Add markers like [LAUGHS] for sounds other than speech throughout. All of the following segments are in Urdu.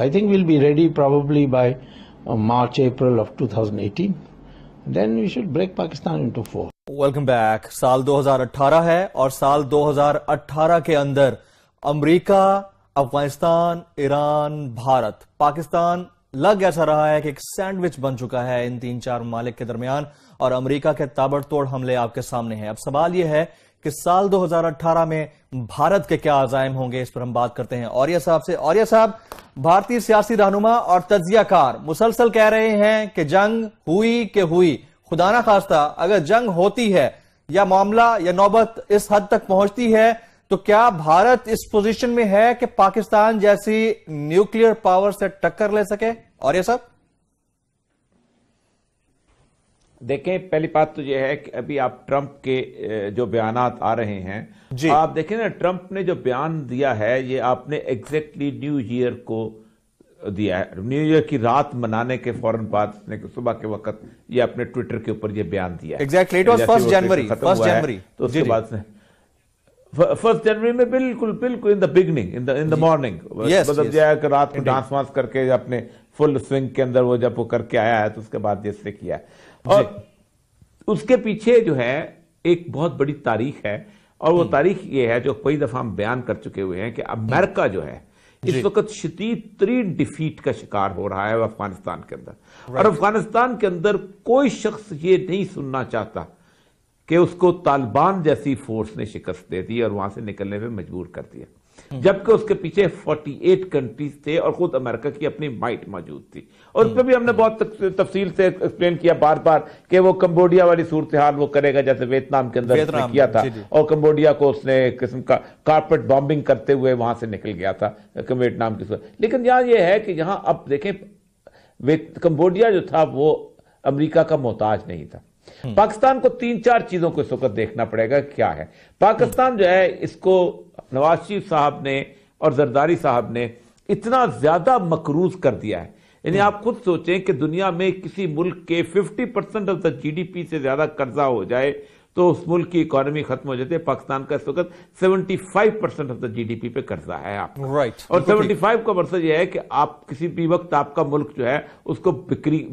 I think we'll be ready probably by uh, March, April of 2018. Then we should break Pakistan into four. Welcome back سال دو ہزار اٹھارہ ہے اور سال دو ہزار اٹھارہ کے اندر امریکہ افغانستان ایران بھارت پاکستان لگ ایسا رہا ہے کہ ایک سینڈوچ بن چکا ہے ان تین چار ممالک کے درمیان اور امریکہ کے تابڑ توڑ حملے آپ کے سامنے ہیں اب سوال یہ ہے کہ سال دو ہزار اٹھارہ میں بھارت کے کیا عزائم ہوں گے اس پر ہم بات کرتے ہیں صاحب صاحب سے بھارتی سیاسی رہنما اور تجزیہ کار مسلسل کہہ رہے ہیں کہ جنگ ہوئی کہ ہوئی خدا نہ خواستہ اگر جنگ ہوتی ہے یا معاملہ یا نوبت اس حد تک پہنچتی ہے تو کیا بھارت اس پوزیشن میں ہے کہ پاکستان جیسی نیوکلئر پاور سے ٹکر لے سکے اور دیکھیں پہلی بات تو یہ ہے کہ ابھی آپ ٹرمپ کے جو بیانات آ رہے ہیں جی۔ آپ دیکھیں نا ٹرمپ نے جو بیان دیا ہے یہ آپ نے ایکزیکٹلی نیو ایئر کو دیا ہے نیو ایئر کی رات منانے کے فوراً یعنی صبح کے وقت یہ اپنے ٹویٹر کے اوپر یہ بیان دیا ہے جنوری فرسٹ جنوری تو فرسٹ جنوری جی۔ میں بالکل بالکل ان the beginning in the morning مطلب رات کو ڈانس وانس کر کے اپنے فل سوئنگ کے اندر وہ جب وہ کر کے آیا ہے تو اس کے بعد جیسے کیا ہے جی۔ اور اس کے پیچھے جو ہے ایک بہت بڑی تاریخ ہے اور وہ تاریخ یہ ہے جو کئی دفعہ ہم بیان کر چکے ہوئے ہیں کہ امریکہ جو ہے اس جی۔ وقت ترین ڈیفیٹ کا شکار ہو رہا ہے افغانستان کے اندر اور افغانستان کے اندر کوئی شخص یہ نہیں سننا چاہتا کہ اس کو طالبان جیسی فورس نے شکست دے دی اور وہاں سے نکلنے میں مجبور کر دیا جبکہ اس کے پیچھے 48 کنٹریز تھے اور خود امریکہ کی اپنی مائٹ موجود تھی اور اس پہ بھی ہم نے بہت تفصیل سے ایکسپلین کیا بار بار کہ وہ کمبوڈیا والی صورتحال وہ کرے گا جیسے ویتنام کے اندر اس نے کیا تھا جی، جی۔ اور کمبوڈیا کو اس نے قسم کا کارپٹ بامبنگ کرتے ہوئے وہاں سے نکل گیا تھا ویتنام کی صورت لیکن یہاں یہ ہے کہ یہاں اب دیکھیں کمبوڈیا جو تھا وہ امریکہ کا محتاج نہیں تھا پاکستان کو تین چار چیزوں کو اس وقت دیکھنا پڑے گا کیا ہے پاکستان جو ہے اس کو نواز شیف صاحب نے اور زرداری صاحب نے اتنا زیادہ مقروض کر دیا ہے یعنی آپ خود سوچیں کہ دنیا میں کسی ملک کے fifty percent of the G D P سے زیادہ قرضہ ہو جائے تو اس ملک کی اکانومی ختم ہو جاتی ہے پاکستان کا اس وقت seventy five percent of the G D P پہ قرضہ ہے آپ right. اور سیونٹی فائیو کا مقصد یہ ہے کہ آپ کسی بھی وقت آپ کا ملک جو ہے اس کو بکری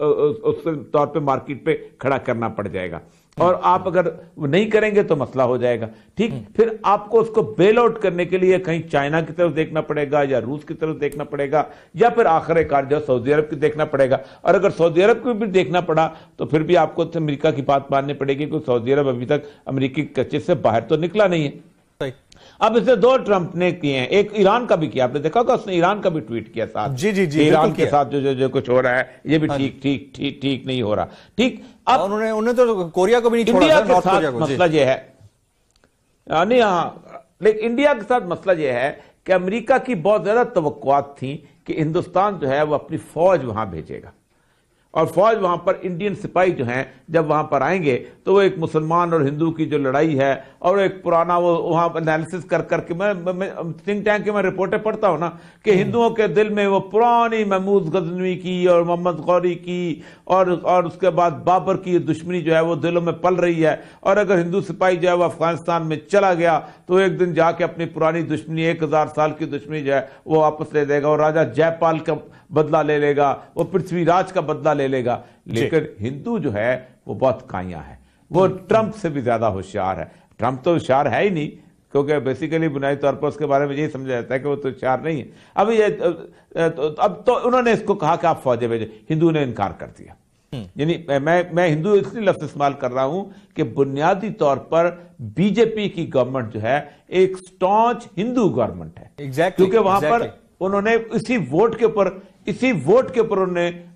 اس طور پہ مارکیٹ پہ کھڑا کرنا پڑ جائے گا اور آپ اگر نہیں کریں گے تو مسئلہ ہو جائے گا ٹھیک پھر آپ کو اس کو بیل آؤٹ کرنے کے لیے کہیں چائنا کی طرف دیکھنا پڑے گا یا روس کی طرف دیکھنا پڑے گا یا پھر آخر کار جو سعودی عرب کی دیکھنا پڑے گا اور اگر سعودی عرب کو بھی دیکھنا پڑا تو پھر بھی آپ کو امریکہ کی بات ماننی پڑے گی کہ سعودی عرب ابھی تک امریکی کچے سے باہر تو نکلا نہیں ہے اب اسے دو ٹرمپ نے کیے ہیں ایک ایران کا بھی کیا آپ نے دیکھا کہ اس نے ایران کا بھی ٹویٹ کیا ساتھ ساتھ جی جی جی ایران کے جو جو کچھ ہو رہا ہے یہ بھی ہاں جی۔ ٹھیک ٹھیک ٹھیک ٹھیک نہیں ہو رہا ٹھیک اب انہوں انہوں نے نے تو کوریا کو بھی نہیں چھوڑا انڈیا کے ساتھ جی۔ مسئلہ یہ ہے نہیں ہاں لیکن انڈیا کے ساتھ مسئلہ یہ ہے کہ امریکہ کی بہت زیادہ توقعات تھیں کہ ہندوستان جو ہے وہ اپنی فوج وہاں بھیجے گا اور فوج وہاں پر انڈین سپاہی جو ہیں جب وہاں پر آئیں گے تو وہ ایک مسلمان اور ہندو کی جو لڑائی ہے اور ایک پرانا وہ وہاں کر کر کے میں ٹینک کے میں رپورٹیں پڑھتا ہوں نا کہ ہندوؤں کے دل میں وہ پرانی محمود غزنوی کی اور محمد غوری کی اور اس کے بعد بابر کی دشمنی جو ہے وہ دلوں میں پل رہی ہے اور اگر ہندو سپاہی جو ہے وہ افغانستان میں چلا گیا تو ایک دن جا کے اپنی پرانی دشمنی ایک ہزار سال کی دشمنی جو ہے وہ واپس لے دے گا اور راجا جے پال کا بدلہ لے لے گا وہ راج کا بدلہ لے لے گا جی۔ لیکن ہندو جو ہے وہ بہت کائیاں ہیں وہ ٹرمپ سے بھی زیادہ ہوشیار ہے ٹرمپ تو ہوشیار ہے ہی نہیں کیونکہ بیسیکلی بنائی طور پر اس کے بارے میں یہی سمجھا جاتا ہے کہ وہ تو ہوشیار نہیں ہے اب یہ اب تو انہوں نے اس کو کہا کہ آپ فوجیں بھیجیں ہندو نے انکار کر دیا یعنی میں میں ہندو اس لیے لفظ استعمال کر رہا ہوں کہ بنیادی طور پر بی جے پی کی گورنمنٹ جو ہے ایک سٹانچ ہندو گورنمنٹ ہے کیونکہ وہاں پر انہوں نے اسی ووٹ کے اوپر اسی ووٹ کے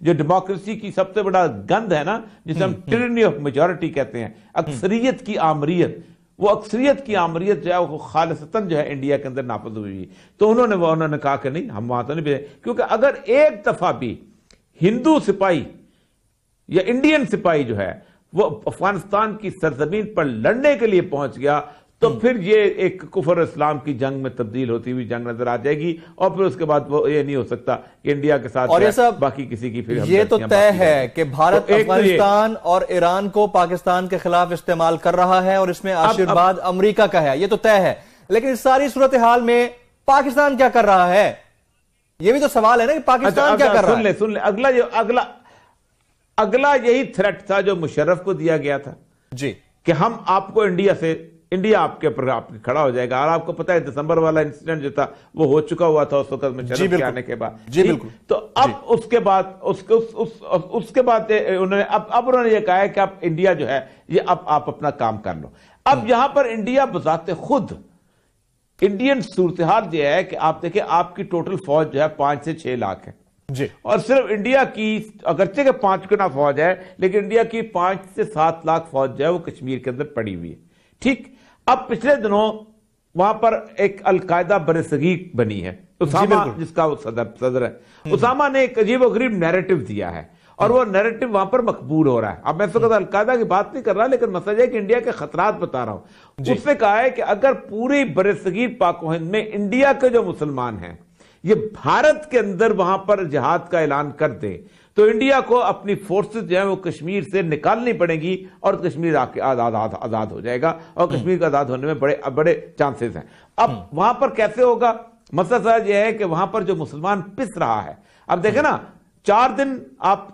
جو ڈیموکریسی کی سب سے بڑا گند ہے نا جسے ہم آف کہتے ہیں اکثریت کی آمریت وہ اکثریت کی آمریت جو ہے وہ خالصتاً جو ہے انڈیا کے اندر نافذ ہوئی تو انہوں نے کہا کہ نہیں ہم وہاں تو نہیں بھیجے کیونکہ اگر ایک دفعہ بھی ہندو سپاہی یا انڈین سپاہی جو ہے وہ افغانستان کی سرزمین پر لڑنے کے لیے پہنچ گیا تو پھر یہ ایک کفر اسلام کی جنگ میں تبدیل ہوتی ہوئی جنگ نظر آ جائے گی اور پھر اس کے بعد وہ یہ نہیں ہو سکتا کہ انڈیا کے ساتھ یہ تو طے ہے کہ بھارت افغانستان اور ایران کو پاکستان کے خلاف استعمال کر رہا ہے اور اس میں آشیواد امریکہ کا ہے یہ تو طے ہے لیکن اس ساری صورتحال میں پاکستان کیا کر رہا ہے یہ بھی تو سوال ہے نا کہ پاکستان اچھا، کیا اچھا، کر رہا ہے سن اگلا یہی تھریٹ تھا جو مشرف کو دیا گیا تھا جی کہ ہم آپ کو انڈیا سے انڈیا آپ کے پر آپ کھڑا ہو جائے گا اور آپ کو پتا ہے دسمبر والا انسیڈنٹ جو تھا وہ ہو چکا ہوا تھا اس وقت میں جی کے آنے کے بعد جی بالکل جی۔ تو اب جی۔ اس کے بعد اس اس کے بعد انہوں نے اب اب انہوں نے یہ کہا ہے کہ اب انڈیا جو ہے یہ اب آپ اپنا کام کر لو اب ہاں۔ یہاں پر انڈیا بذات خود انڈین صورتحال یہ ہے کہ آپ دیکھیں آپ کی ٹوٹل فوج جو ہے پانچ سے چھ لاکھ ہے جی اور صرف انڈیا کی اگرچہ کہ پانچ گنا فوج ہے لیکن انڈیا کی پانچ سے سات لاکھ فوج جو ہے وہ کشمیر کے اندر پڑی ہوئی ہے ٹھیک اب پچھلے دنوں وہاں پر ایک القاعدہ برے بنی ہے جی، اسامہ جس کا صدر ہے اسامہ نے ایک عجیب و غریب نیریٹو دیا ہے اور وہ نیریٹو وہاں پر مقبول ہو رہا ہے اب میں اس وقت القاعدہ کی بات نہیں کر رہا لیکن مسئلہ ہے کہ انڈیا کے خطرات بتا رہا ہوں جی۔ اس نے کہا ہے کہ اگر پوری برسگیر پاک و ہند میں انڈیا کے جو مسلمان ہیں یہ بھارت کے اندر وہاں پر جہاد کا اعلان کر دے تو انڈیا کو اپنی فورسز جو ہیں وہ کشمیر سے نکالنی پڑیں گی اور کشمیر آزاد آزاد ہو جائے گا اور کشمیر کا آزاد ہونے میں بڑے بڑے چانسز ہیں اب وہاں پر کیسے ہوگا مطلب یہ ہے کہ وہاں پر جو مسلمان پس رہا ہے اب دیکھیں نا چار دن آپ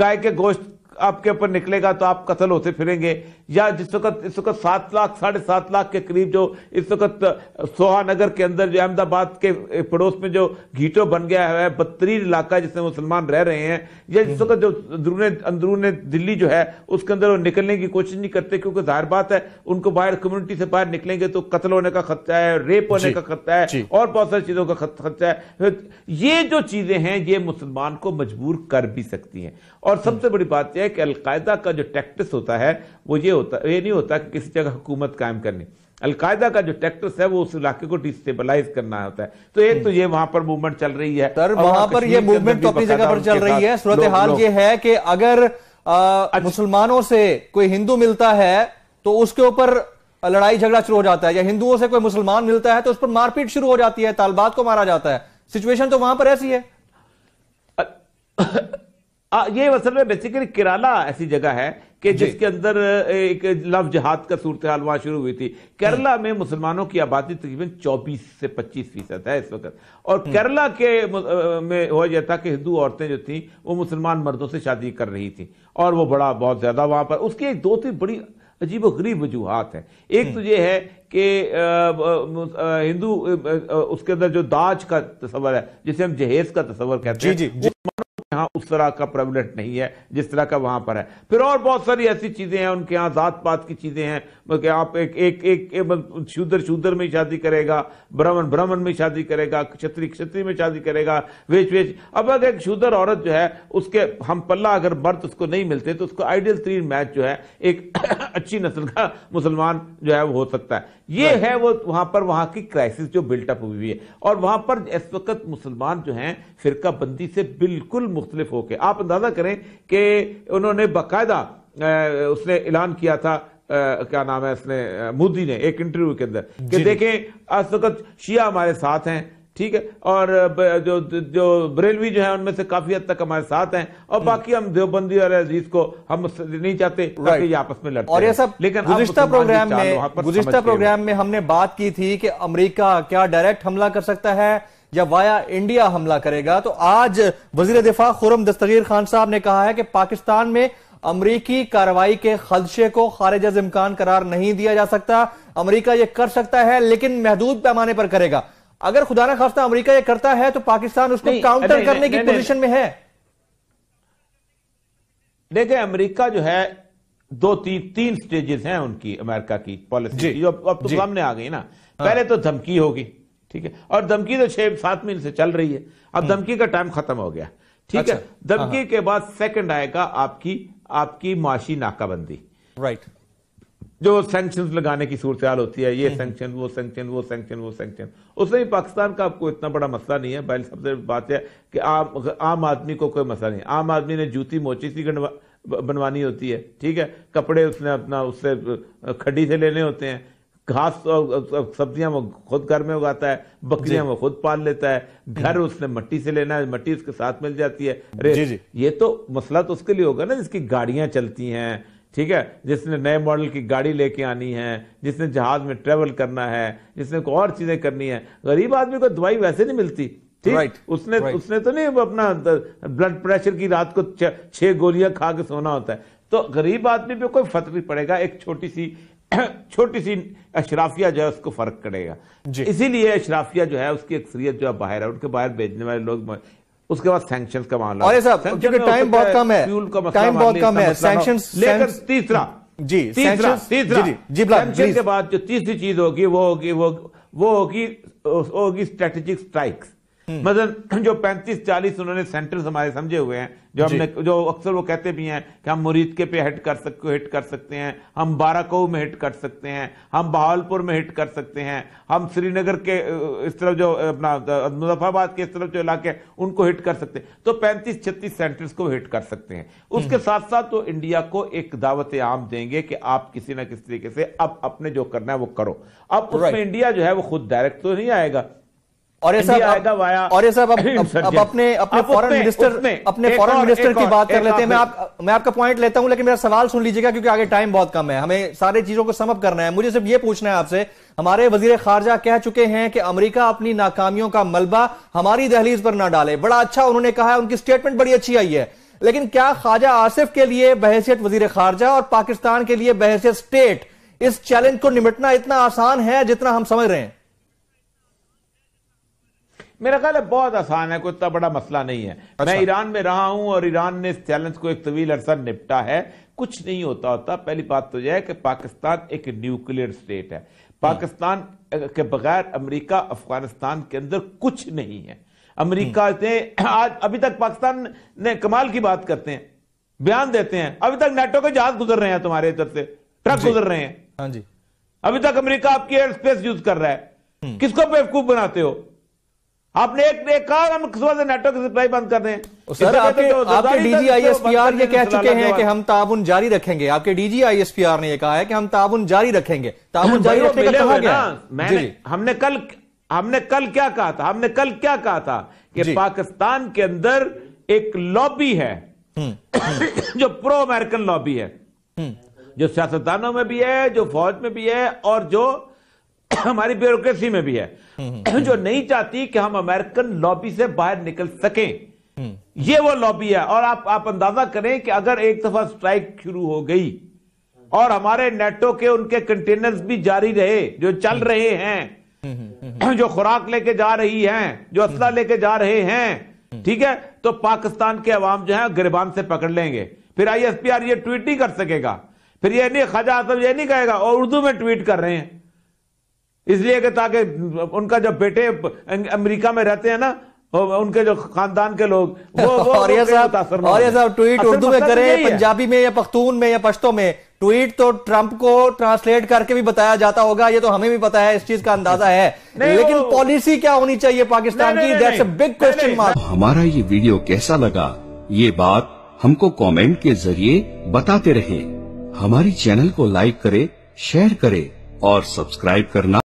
گائے کے گوشت آپ کے اوپر نکلے گا تو آپ قتل ہوتے پھریں گے یا جس وقت اس وقت سات لاکھ ساڑھے سات لاکھ کے قریب جو اس وقت سوہا نگر کے اندر جو احمد آباد کے پڑوس میں جو گھیٹو بن گیا ہے بدترین علاقہ جس میں مسلمان رہ رہے ہیں یا جس وقت جو اندرون اندرون دلی جو ہے اس کے اندر وہ نکلنے کی کوشش نہیں کرتے کیونکہ ظاہر بات ہے ان کو باہر کمیونٹی سے باہر نکلیں گے تو قتل ہونے کا خرچہ ہے ریپ ہونے جی، کا خطرہ ہے جی۔ اور بہت ساری چیزوں کا خرچہ ہے یہ جو چیزیں ہیں یہ مسلمان کو مجبور کر بھی سکتی ہیں اور سب سے بڑی بات یہ ہے کہ القاعدہ کا جو ٹیکٹس ہوتا ہے وہ یہ ہوتا یہ نہیں ہوتا کہ کسی جگہ حکومت قائم کرنی القاعدہ کا جو ٹیکٹس ہے وہ اس علاقے کو ڈسٹیبلائز کرنا ہوتا ہے تو ایک تو یہ وہاں پر موومنٹ چل رہی ہے سر وہاں پر یہ موومنٹ تو اپنی جگہ پر چل رہی ہے صورتحال یہ ہے کہ اگر اچھا۔ مسلمانوں سے کوئی ہندو ملتا ہے تو اس کے اوپر لڑائی جھگڑا شروع ہو جاتا ہے یا ہندوؤں سے کوئی مسلمان ملتا ہے تو اس پر مار پیٹ شروع ہو جاتی ہے طالبات کو مارا جاتا ہے سچویشن تو وہاں پر ایسی ہے [LAUGHS] یہ میں بیسیکلی جی۔ جی۔ کیرلا میں مسلمانوں کی آبادی تقریباً چوبیس سے پچیس فیصد ہے اس وقت اور کیرلا کے میں کہ ہندو عورتیں جو تھیں وہ مسلمان مردوں سے شادی کر رہی تھیں اور وہ بڑا بہت زیادہ وہاں پر اس کی ایک دو تین بڑی عجیب و غریب وجوہات ہیں ایک تو یہ ہے کہ ہندو اس کے اندر جو داج کا تصور ہے جسے ہم جہیز کا تصور کہتے جی، ہیں یہاں اس طرح کا پرولٹ نہیں ہے جس طرح کا وہاں پر ہے پھر اور بہت ساری ایسی چیزیں ہیں ان کے ہاں ذات پات کی چیزیں ہیں کہ آپ ایک ایک ایک شودر شودر میں شادی کرے گا برمن برمن میں شادی کرے گا کشتری کشتری میں شادی کرے گا ویچ ویچ اب اگر ایک شودر عورت جو ہے اس کے ہم پلہ اگر برد اس کو نہیں ملتے تو اس کو آئیڈل ترین میچ جو ہے ایک [COUGHS] اچھی نسل کا مسلمان جو ہے وہ ہو سکتا ہے یہ ہے وہ وہاں پر وہاں کی کرائسس جو بلٹ اپ ہوئی ہے اور وہاں پر اس وقت مسلمان جو ہیں فرقہ بندی سے بالکل مختلف مختلف ہو کے آپ اندازہ کریں کہ انہوں نے باقاعدہ اس نے اعلان کیا تھا کیا نام ہے اس نے مودی نے ایک انٹرویو کے اندر جی، کہ جی۔ دیکھیں اس وقت شیعہ ہمارے ساتھ ہیں ٹھیک ہے اور جو جو بریلوی جو ہیں ان میں سے کافی حد تک ہمارے ساتھ ہیں اور جی۔ باقی ہم دیوبندی اور عزیز کو ہم نہیں چاہتے تاکہ یہ آپس میں لڑتے اور یہ سب لیکن گزشتہ پروگرام میں گزشتہ پروگرام میں ہم نے بات کی تھی کہ امریکہ کیا ڈائریکٹ حملہ کر سکتا ہے یا وایا انڈیا حملہ کرے گا تو آج وزیر دفاع خورم دستگیر خان صاحب نے کہا ہے کہ پاکستان میں امریکی کاروائی کے خدشے کو خارج از امکان قرار نہیں دیا جا سکتا امریکہ یہ کر سکتا ہے لیکن محدود پیمانے پر کرے گا اگر خدا نہ خواستہ امریکہ یہ کرتا ہے تو پاکستان اس کو کاؤنٹر کرنے کی پوزیشن میں ہے دیکھیں امریکہ جو ہے دو تین تین سٹیجز ہیں ان کی امریکہ کی پالیسی جی۔ جی۔ آ گئی نا ہاں۔ پہلے تو دھمکی ہوگی ٹھیک ہے اور دمکی تو چھ سات مہینے سے چل رہی ہے اب دمکی کا ٹائم ختم ہو گیا ٹھیک ہے اچھا۔ دمکی ہاں۔ کے بعد سیکنڈ آئے گا آپ کی آپ کی معاشی ناکہ بندی رائٹ جو سینکشن لگانے کی صورتحال ہوتی ہے یہ سینکشن وہ سینکشن وہ سینکشن وہ سینکشن اس میں پاکستان کا آپ کو اتنا بڑا مسئلہ نہیں ہے سب سے بات ہے کہ عام آدمی کو کوئی مسئلہ نہیں عام آدمی نے جوتی موچی سی بنوانی ہوتی ہے ٹھیک ہے کپڑے اس نے اپنا اس سے کھڈی سے لینے ہوتے ہیں گھاس سبزیاں وہ خود گھر میں اگاتا ہے بکریاں جی۔ وہ خود پال لیتا ہے گھر اس نے مٹی سے لینا ہے مٹی اس کے ساتھ مل جاتی ہے جی، جی۔ یہ تو مسئلہ تو اس کے لیے ہوگا نا جس کی گاڑیاں چلتی ہیں ٹھیک ہے جس نے نئے ماڈل کی گاڑی لے کے آنی ہے جس نے جہاز میں ٹریول کرنا ہے جس نے کوئی اور چیزیں کرنی ہے غریب آدمی کو دوائی ویسے نہیں ملتی اس نے اس نے تو نہیں اپنا بلڈ پریشر کی رات کو چھ گولیاں کھا کے سونا ہوتا ہے تو غریب آدمی پہ کوئی فرق نہیں پڑے گا ایک چھوٹی سی چھوٹی سی اشرافیہ جو ہے اس کو فرق کرے گا جی۔ اسی لیے اشرافیہ جو ہے اس کی اکثریت جو ہے باہر ہے ان کے باہر بھیجنے والے لوگ اس کے بعد سینکشنز کا معاملہ صاحب کیونکہ ٹائم بہت کم ہے ٹائم بہت کم ہے سینکشنز لے کر تیسرا جی، تیسرا جی، تیسرا سینکشن کے بعد جو تیسری چیز ہوگی وہ ہوگی وہ ہوگی ہوگی اسٹریٹجک سٹرائکس مثلا جو پینتیس چالیس انہوں نے سینٹرز ہمارے سمجھے ہوئے ہیں جو ہم جی۔ نے جو اکثر وہ کہتے بھی ہیں کہ ہم مرید کے پہ ہٹ کر سکتے ہیں ہم باراکو میں ہٹ کر سکتے ہیں ہم بہاولپور میں ہٹ کر سکتے ہیں ہم سری نگر کے اس جو اپنا آباد کے اس طرح جو علاقے ہیں ان کو ہٹ کر سکتے ہیں تو پینتیس چھتیس سینٹرز کو ہٹ کر سکتے ہیں اس کے ساتھ ساتھ تو انڈیا کو ایک دعوت عام دیں گے کہ آپ کسی نہ کسی طریقے سے اب اپنے جو کرنا ہے وہ کرو اب اس میں انڈیا جو ہے وہ خود ڈائریکٹ تو نہیں آئے گا اور اور یہ اب [LAUGHS] اپنے اپنے فورن منسٹر اپنے فورن منسٹر کی بات کر لیتے ہیں میں آپ آپ میں کا پوائنٹ لیتا ہوں لیکن میرا سوال سن لیجیے گا کیونکہ آگے ٹائم بہت کم ہے ہمیں سارے چیزوں کو کرنا ہے ہے مجھے صرف یہ پوچھنا آپ سے ہمارے وزیر خارجہ کہہ چکے ہیں کہ امریکہ اپنی ناکامیوں کا ملبہ ہماری دہلیز پر نہ ڈالے بڑا اچھا انہوں نے کہا ہے ان کی سٹیٹمنٹ بڑی اچھی آئی ہے لیکن کیا خواجہ آصف کے لیے بحیثیت وزیر خارجہ اور پاکستان کے لیے بحیثیت سٹیٹ اس چیلنج کو نمٹنا اتنا آسان ہے جتنا ہم سمجھ رہے ہیں میرا خیال ہے بہت آسان ہے کوئی اتنا بڑا مسئلہ نہیں ہے اچھا۔ میں ایران میں رہا ہوں اور ایران نے اس چیلنج کو ایک طویل عرصہ نپٹا ہے کچھ نہیں ہوتا ہوتا پہلی بات تو یہ ہے کہ پاکستان ایک نیوکلئر سٹیٹ ہے پاکستان کے کے بغیر امریکہ افغانستان اندر کچھ نہیں ہے امریکہ ابھی تک پاکستان نے کمال کی بات کرتے ہیں بیان دیتے ہیں ابھی تک نیٹو کے جہاز گزر رہے ہیں تمہارے ادھر سے ٹرک جی۔ گزر رہے ہیں ہاں جی۔ ابھی تک امریکہ آپ کی اسپیس یوز کر رہا ہے کس کو بیوقوف بناتے ہو آپ نے ایک کہا کے D G I S P R یہ کہہ چکے ہیں کہ ہم تعاون جاری رکھیں گے آپ کے D G I S P R نے یہ کہا ہے کہ ہم تعاون جاری رکھیں گے تعاون جاری تابو جی، جی۔ ہم نے کل ہم نے کل کیا کہا تھا ہم نے کل کیا کہا تھا کہ جی۔ پاکستان کے اندر ایک لابی ہے [COUGHS] جو پرو امریکن لابی ہے جو سیاستدانوں میں بھی ہے جو فوج میں بھی ہے اور جو [COUGHS] ہماری بیوروکریسی میں بھی ہے جو نہیں چاہتی کہ ہم امریکن لوبی سے باہر نکل سکیں یہ وہ لوبی ہے اور آپ آپ اندازہ کریں کہ اگر ایک دفعہ سٹرائک شروع ہو گئی اور ہمارے نیٹو کے ان کے کنٹینرز بھی جاری رہے جو چل رہے ہیں جو خوراک لے کے جا رہی ہیں جو اسلحہ لے کے جا رہے ہیں ٹھیک ہے تو پاکستان کے عوام جو ہیں گربان سے پکڑ لیں گے پھر آئی ایس پی آر یہ ٹویٹ نہیں کر سکے گا پھر یہ نہیں خواجہ ادب یہ نہیں کہے گا اور اردو میں ٹویٹ کر رہے ہیں اس لیے کہ تاکہ ان کا جو بیٹے امریکہ میں رہتے ہیں نا ان کے جو خاندان کے لوگ صاحب ٹویٹ اردو میں مطلب کریں پنجابی میں یا پختون میں یا پشتوں میں ٹویٹ تو ٹرمپ کو ٹرانسلیٹ کر کے بھی بتایا جاتا ہوگا یہ تو ہمیں بھی ہے اس چیز کا اندازہ ہے لیکن پالیسی کیا ہونی چاہیے پاکستان کی بگ ہمارا یہ ویڈیو کیسا لگا یہ بات ہم کو کومنٹ کے ذریعے بتاتے رہے ہماری چینل کو لائک کرے شیئر کرے اور سبسکرائب کرنا